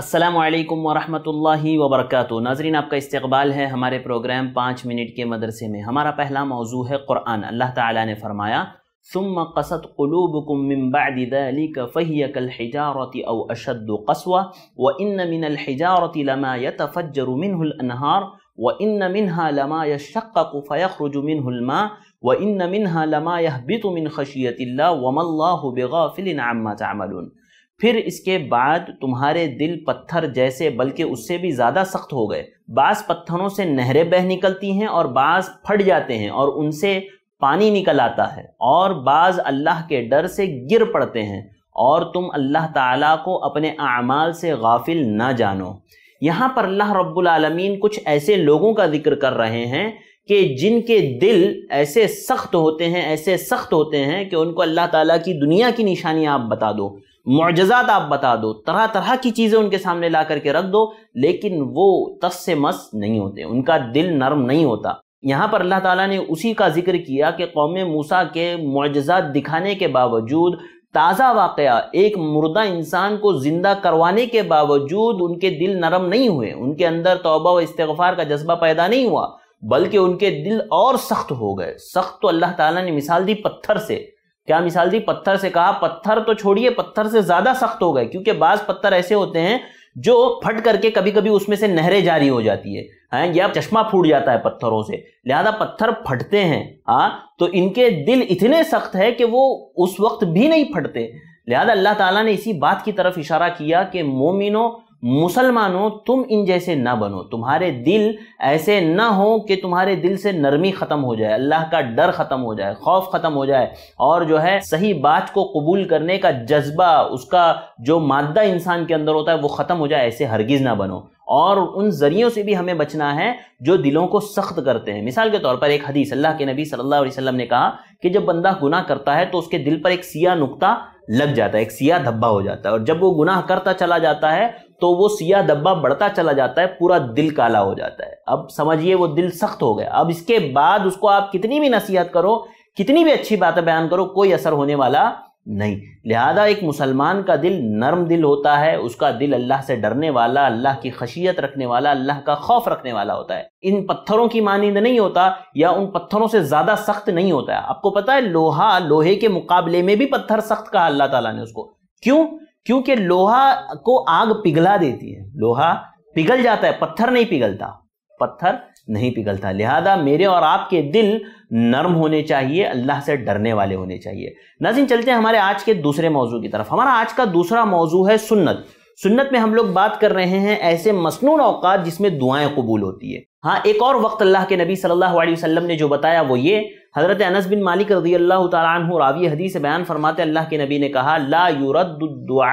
असलकम वरहमल वबरक नाजरीन आपका इस्तबाल है हमारे प्रोग्राम पाँच मिनट के मदरसे में हमारा पहला मौजू है क़ुरान अल्लाह ताला ने फरमाया सुम कसत क़लूब कलूबकुमबादिकलहिजारती अव अशद कस्वा व इन मिन मिनलहिजारती लमा यतफ़जरुमिनहार व इन मिनहा लमा यशक्फ़यरुजुमिनमा व इन मिनहा लमा यह यहबितमिन खशियतिल्ला वमल्ला बेगाफ़िल आमा तमलून फिर इसके बाद तुम्हारे दिल पत्थर जैसे बल्कि उससे भी ज़्यादा सख्त हो गए बास पत्थरों से नहरें बह निकलती हैं और बास फट जाते हैं और उनसे पानी निकल आता है और बाज अल्लाह के डर से गिर पड़ते हैं और तुम अल्लाह ताला को अपने अमाल से गाफिल ना जानो यहाँ पर अल्लाह रब्बुल आलमीन कुछ ऐसे लोगों का जिक्र कर रहे हैं कि जिनके दिल ऐसे सख्त होते हैं ऐसे सख्त होते हैं कि उनको अल्लाह ताला की दुनिया की निशानी आप बता दो मुआजात आप बता दो तरह तरह की चीज़ें उनके सामने ला करके रख दो लेकिन वो तस से मस नहीं होते उनका दिल नरम नहीं होता यहाँ पर अल्लाह ताला ने उसी का जिक्र किया कि कौम मूसा के मुआजात दिखाने के बावजूद ताज़ा वाक़ एक मुर्दा इंसान को ज़िंदा करवाने के बावजूद उनके दिल नरम नहीं हुए उनके अंदर तोबा व इस्तफ़ार का जज्बा पैदा नहीं हुआ बल्कि उनके दिल और सख्त हो गए सख्त तो अल्लाह ताला ने मिसाल दी पत्थर से क्या मिसाल दी पत्थर से कहा पत्थर तो छोड़िए पत्थर से ज्यादा सख्त हो गए क्योंकि बाज पत्थर ऐसे होते हैं जो फट करके कभी कभी उसमें से नहरें जारी हो जाती है हैं या चश्मा फूट जाता है पत्थरों से लिहाजा पत्थर फटते हैं आ हाँ, तो इनके दिल इतने सख्त है कि वो उस वक्त भी नहीं फटते लिहाजा अल्लाह ताला ने इसी बात की तरफ इशारा किया कि मोमिनो मुसलमानों तुम इन जैसे ना बनो तुम्हारे दिल ऐसे ना हो कि तुम्हारे दिल से नरमी ख़त्म हो जाए अल्लाह का डर ख़त्म हो जाए खौफ ख़त्म हो जाए और जो है सही बात को कबूल करने का जज्बा उसका जो मादा इंसान के अंदर होता है वो ख़त्म हो जाए ऐसे हरगिज़ ना बनो और उन जरियों से भी हमें बचना है जो दिलों को सख्त करते हैं मिसाल के तौर पर एक हदीस अल्लाह के नबी सल्लल्लाहु अलैहि वसल्लम ने कहा कि जब बंदा गुनाह करता है तो उसके दिल पर एक सिया नुकता लग जाता है एक सिया धब्बा हो जाता है और जब वो गुनाह करता चला जाता है तो वो सिया दब्बा बढ़ता चला जाता है पूरा दिल काला हो जाता है अब समझिए वो दिल सख्त हो गया अब इसके बाद उसको आप कितनी भी नसीहत करो कितनी भी अच्छी बातें बयान करो कोई असर होने वाला नहीं लिहाजा एक मुसलमान का दिल नरम दिल होता है उसका दिल अल्लाह से डरने वाला अल्लाह की खशियत रखने वाला अल्लाह का खौफ रखने वाला होता है इन पत्थरों की मानंद नहीं होता या उन पत्थरों से ज़्यादा सख्त नहीं होता है आपको पता है लोहा लोहे के मुकाबले में भी पत्थर सख्त कहा अल्लाह ताला ने उसको क्यों क्योंकि लोहा को आग पिघला देती है लोहा पिघल जाता है पत्थर नहीं पिघलता पत्थर नहीं पिघलता लिहाजा मेरे और आपके दिल नर्म होने चाहिए अल्लाह से डरने वाले होने चाहिए नाजिन चलते हैं हमारे आज के दूसरे मौजू की तरफ हमारा आज का दूसरा मौजू है सुन्नत सुन्नत में हम लोग बात कर रहे हैं ऐसे मसनू अवकात जिसमें दुआएं कबूल होती है हाँ एक और वक्त अल्लाह के नबी सल्लल्लाहु अलैहि वसल्लम ने जो बताया वो ये हज़रत अनस बिन मालिक रजी अल्लाह तु रावी हदीस बयान फरमाते अल्लाह के नबी ने कहा ला यूरदुआ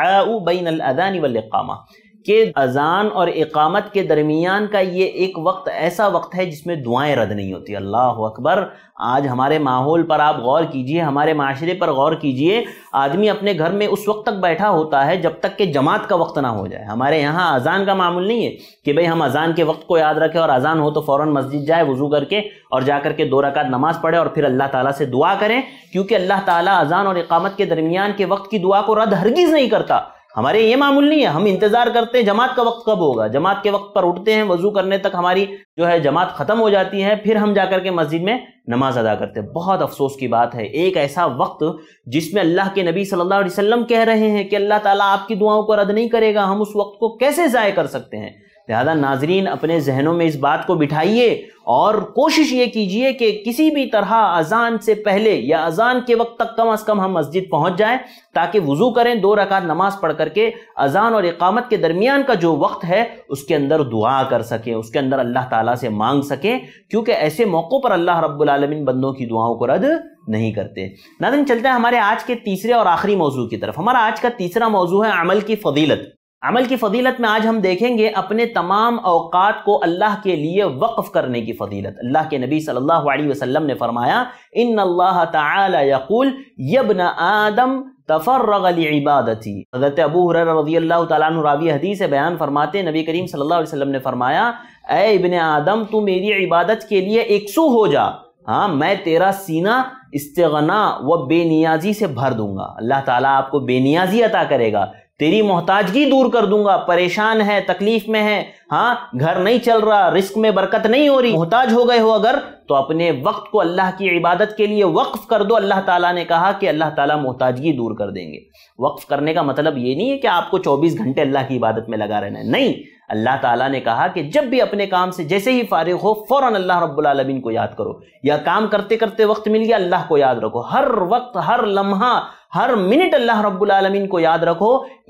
बैन अदानी वल्क़ामा कि अजान और इकामत के दरमियान का ये एक वक्त ऐसा वक्त है जिसमें दुआएं रद्द नहीं होती अल्लाह अकबर आज हमारे माहौल पर आप गौर कीजिए हमारे माशरे पर गौर कीजिए आदमी अपने घर में उस वक्त तक बैठा होता है जब तक कि जमात का वक्त ना हो जाए हमारे यहाँ अजान का मामूल नहीं है कि भाई हम अजान के वक्त को याद रखें और अजान हो तो फ़ौर मस्जिद जाए वज़ू करके और जा करके दो रकात नमाज़ पढ़े और फिर अल्लाह ताली से दुआ करें क्योंकि अल्लाह ताली अजान और इकामत के दरमियान के वक्त की दुआ को रद्द हरगिज़ नहीं करता हमारे ये मामूल नहीं है हम इंतजार करते हैं जमात का वक्त कब होगा जमात के वक्त पर उठते हैं वजू करने तक हमारी जो है जमात खत्म हो जाती है फिर हम जाकर के मस्जिद में नमाज अदा करते हैं बहुत अफसोस की बात है एक ऐसा वक्त जिसमें अल्लाह के नबी सल्लल्लाहु अलैहि वसल्लम कह रहे हैं कि अल्लाह ताला आपकी दुआओं को रद्द नहीं करेगा हम उस वक्त को कैसे ज़ाय कर सकते हैं लिहाजा नाजरीन अपने जहनों में इस बात को बिठाइए और कोशिश ये कीजिए कि किसी भी तरह अजान से पहले या अजान के वक्त तक कम अज़ कम हम मस्जिद पहुँच जाएँ ताकि वज़ू करें दो रकात नमाज पढ़ करके अजान और इकामत के दरमियान का जो वक्त है उसके अंदर दुआ कर सकें उसके अंदर अल्लाह ताला से मांग सकें क्योंकि ऐसे मौक़ों पर अल्लाह रब्बुलमीन बंदों की दुआओं को रद्द नहीं करते नादिन चलते हैं हमारे आज के तीसरे और आखिरी मौजू की तरफ हमारा आज का तीसरा मौजू है अमल की फ़दीलत अमल की फजीलत में आज हम देखेंगे अपने तमाम अवकात को अल्लाह के लिए वक्फ करने की फजीलत अल्लाह के नबी सल्लल्लाहु अलैहि वसल्लम ने फरमाया इन अल्लाह तकूल यबन आदम तफरगलिबादती हज़रत अबू रजी अल्लाह तवी हदीस बयान फरमाते नबी करीम सल्लल्लाहु अलैहि वसल्लम ने फरमाया ए इबन आदम तू मेरी इबादत के लिए सू हो जा हाँ मैं तेरा सीना इस्तना व बेनियाजी से भर दूंगा अल्लाह ताला आपको बेनियाजी अता करेगा तेरी मोहताजगी दूर कर दूंगा परेशान है तकलीफ में है हाँ घर नहीं चल रहा रिस्क में बरकत नहीं हो रही मोहताज हो गए हो अगर तो अपने वक्त को अल्लाह की इबादत के लिए वक्फ कर दो अल्लाह ताला ने कहा कि अल्लाह ताला मोहताजगी दूर कर देंगे वक्फ करने का मतलब ये नहीं है कि आपको 24 घंटे अल्लाह की इबादत में लगा रहना है नहीं अल्लाह ताला ने कहा कि जब भी अपने काम से जैसे ही फारिग हो फ़ौरन अल्लाह रब्बुलमीन को याद करो या काम करते करते वक्त मिल गया अल्लाह को याद रखो हर वक्त हर लम्हा हर मिनट अल्लाह रब्बुल आलमीन को याद रखो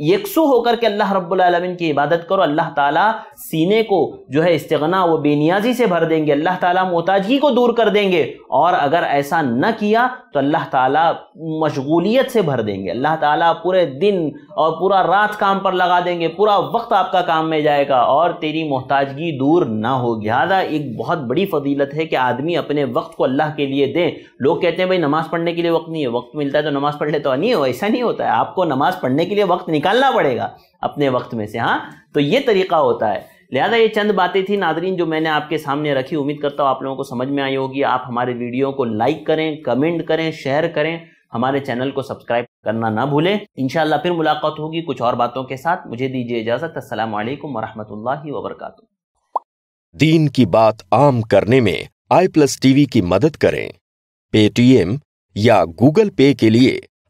यकसू होकर के अल्लाह रब्बुल आलमीन की इबादत करो अल्लाह ताला सीने को जो है इस्तगना वो बेनियाजी से भर देंगे अल्लाह ताला मोहताजगी को दूर कर देंगे और अगर ऐसा न किया तो अल्लाह ताला मशगूलियत से भर देंगे अल्लाह ताला पूरे दिन और पूरा रात काम पर लगा देंगे पूरा वक्त आपका काम में जाएगा और तेरी मोहताजगी दूर ना होगी ज्यादा एक बहुत बड़ी फजीलत है कि आदमी अपने वक्त को अल्लाह के लिए दें लोग कहते हैं भाई नमाज़ पढ़ने के लिए वक्त नहीं है वक्त मिलता है तो नमाज़ पढ़ लेते तो नहीं हो ऐसा नहीं होता है आपको नमाज पढ़ने के लिए वक्त निकालना पड़ेगा अपने वक्त में से हाँ तो ये तरीका होता है लिहाजा ये चंद बातें थी नादरीन जो मैंने आपके सामने रखी उम्मीद करता हूँ आप लोगों को समझ में आई होगी आप हमारे वीडियो को लाइक करें कमेंट करें शेयर करें हमारे चैनल को सब्सक्राइब करना ना भूलें इंशाल्लाह फिर मुलाकात होगी कुछ और बातों के साथ मुझे दीजिए इजाज़त असल वरहमल वबरक दीन की बात आम करने में आई प्लस टीवी की मदद करें पेटीएम या गूगल पे के लिए